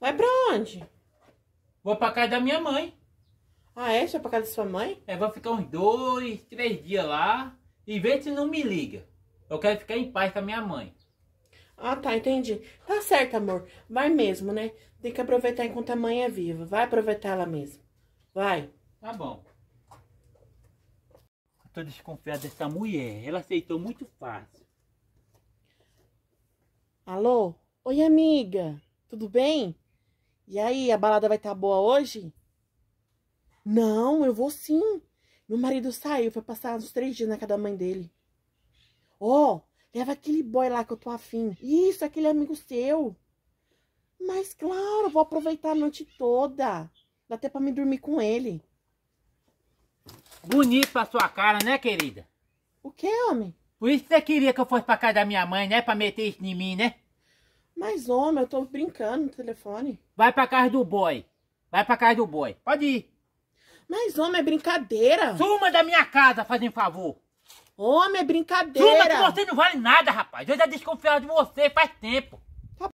Vai pra onde? Vou pra casa da minha mãe. Ah, é? Você vai pra casa da sua mãe? É, vou ficar uns dois, três dias lá e ver se não me liga. Eu quero ficar em paz com a minha mãe. Ah, tá, entendi. Tá certo, amor. Vai mesmo, né? Tem que aproveitar enquanto a mãe é viva. Vai aproveitar ela mesmo. Vai. Tá bom. Eu tô desconfiada dessa mulher. Ela aceitou muito fácil. Alô? Oi, amiga. Tudo bem? E aí, a balada vai estar tá boa hoje? Não, eu vou sim. Meu marido saiu, foi passar uns três dias na casa da mãe dele. Ó, oh, leva aquele boy lá que eu tô afim. Isso, aquele amigo seu. Mas claro, vou aproveitar a noite toda. Dá até pra me dormir com ele. Bonito pra sua cara, né, querida? O que, homem? Por isso você queria que eu fosse pra casa da minha mãe, né? Pra meter isso em mim, né? Mas, homem, eu tô brincando no telefone. Vai pra casa do boy. Vai pra casa do boy. Pode ir. Mas, homem, é brincadeira. Suma da minha casa, fazem favor. Homem, é brincadeira. Suma que você não vale nada, rapaz. Eu já desconfiava de você faz tempo.